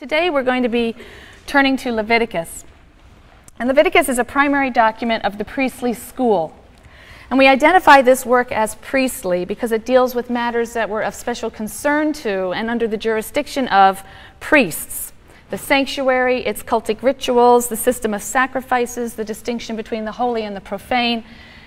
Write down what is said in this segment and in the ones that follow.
Today we're going to be turning to Leviticus. And Leviticus is a primary document of the priestly school. And we identify this work as priestly because it deals with matters that were of special concern to and under the jurisdiction of priests. The sanctuary, its cultic rituals, the system of sacrifices, the distinction between the holy and the profane,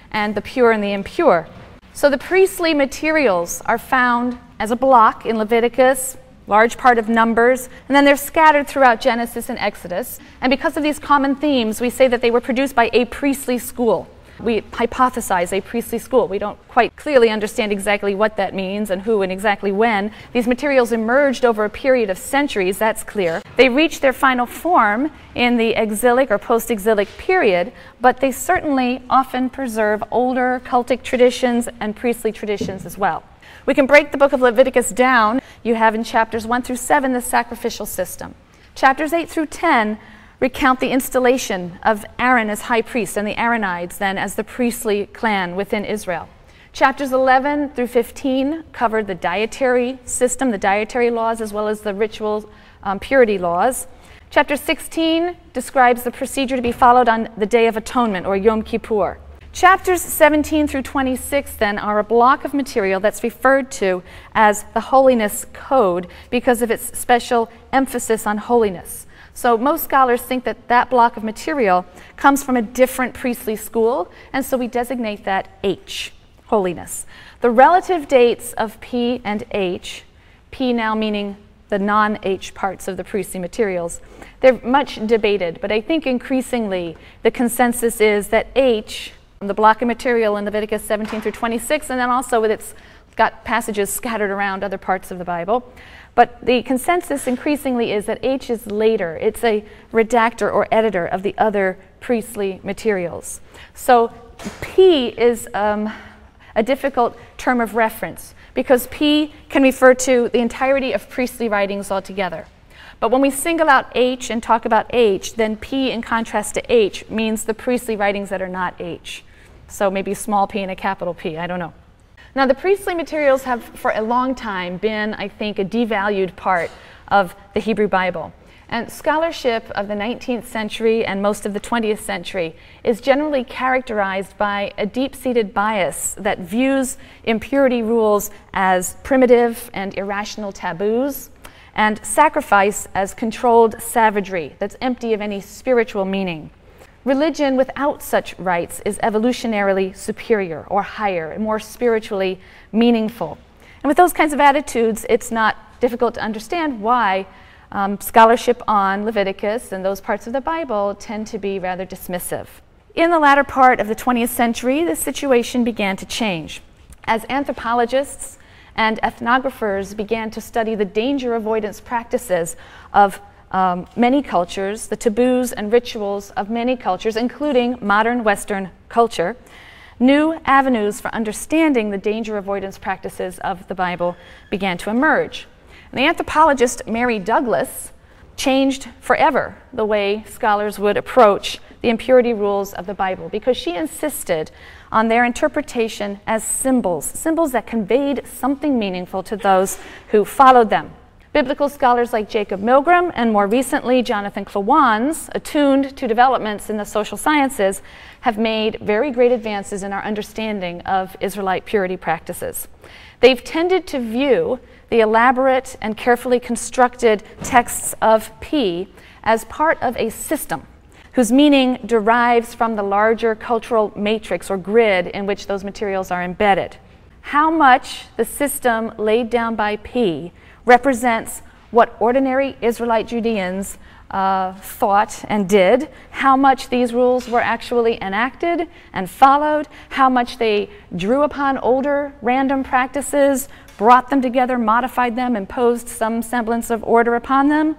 and the pure and the impure. So the priestly materials are found as a block in Leviticus, large part of Numbers, and then they're scattered throughout Genesis and Exodus. And because of these common themes, we say that they were produced by a priestly school. We hypothesize a priestly school. We don't quite clearly understand exactly what that means and who and exactly when. These materials emerged over a period of centuries, that's clear. They reached their final form in the exilic or post exilic period, but they certainly often preserve older cultic traditions and priestly traditions as well. We can break the book of Leviticus down. You have in chapters 1 through 7 the sacrificial system. Chapters 8 through 10 recount the installation of Aaron as high priest and the Aaronites then as the priestly clan within Israel. Chapters 11 through 15 cover the dietary system, the dietary laws, as well as the ritual um, purity laws. Chapter 16 describes the procedure to be followed on the Day of Atonement or Yom Kippur. Chapters 17 through 26, then, are a block of material that's referred to as the Holiness Code because of its special emphasis on holiness. So, most scholars think that that block of material comes from a different priestly school, and so we designate that H, holiness. The relative dates of P and H, P now meaning the non H parts of the priestly materials, they're much debated, but I think increasingly the consensus is that H the block of material in Leviticus 17 through 26, and then also with its got passages scattered around other parts of the Bible. But the consensus increasingly is that H is later. It's a redactor or editor of the other priestly materials. So P is um, a difficult term of reference because P can refer to the entirety of priestly writings altogether. But when we single out H and talk about H, then P in contrast to H means the priestly writings that are not H. So maybe small p and a capital P, I don't know. Now the priestly materials have for a long time been, I think, a devalued part of the Hebrew Bible. And scholarship of the 19th century and most of the 20th century is generally characterized by a deep seated bias that views impurity rules as primitive and irrational taboos, and sacrifice as controlled savagery that's empty of any spiritual meaning. Religion without such rights is evolutionarily superior or higher and more spiritually meaningful. And with those kinds of attitudes, it's not difficult to understand why um, scholarship on Leviticus and those parts of the Bible tend to be rather dismissive. In the latter part of the 20th century, the situation began to change. As anthropologists and ethnographers began to study the danger avoidance practices of um, many cultures, the taboos and rituals of many cultures, including modern Western culture, new avenues for understanding the danger avoidance practices of the Bible began to emerge. And the anthropologist Mary Douglas changed forever the way scholars would approach the impurity rules of the Bible because she insisted on their interpretation as symbols, symbols that conveyed something meaningful to those who followed them. Biblical scholars like Jacob Milgram and more recently Jonathan Klawans, attuned to developments in the social sciences, have made very great advances in our understanding of Israelite purity practices. They've tended to view the elaborate and carefully constructed texts of P as part of a system whose meaning derives from the larger cultural matrix or grid in which those materials are embedded how much the system laid down by P represents what ordinary Israelite Judeans uh, thought and did, how much these rules were actually enacted and followed, how much they drew upon older random practices, brought them together, modified them, imposed some semblance of order upon them,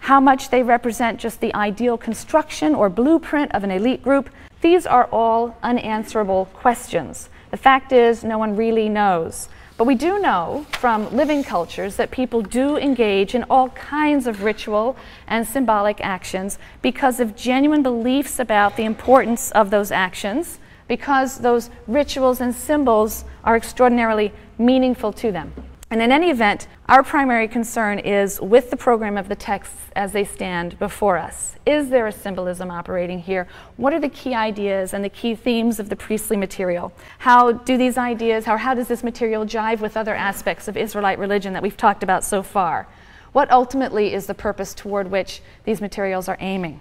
how much they represent just the ideal construction or blueprint of an elite group. These are all unanswerable questions. The fact is, no one really knows. But we do know from living cultures that people do engage in all kinds of ritual and symbolic actions because of genuine beliefs about the importance of those actions, because those rituals and symbols are extraordinarily meaningful to them. And in any event, our primary concern is with the program of the texts as they stand before us. Is there a symbolism operating here? What are the key ideas and the key themes of the priestly material? How do these ideas, or how does this material jive with other aspects of Israelite religion that we've talked about so far? What ultimately is the purpose toward which these materials are aiming?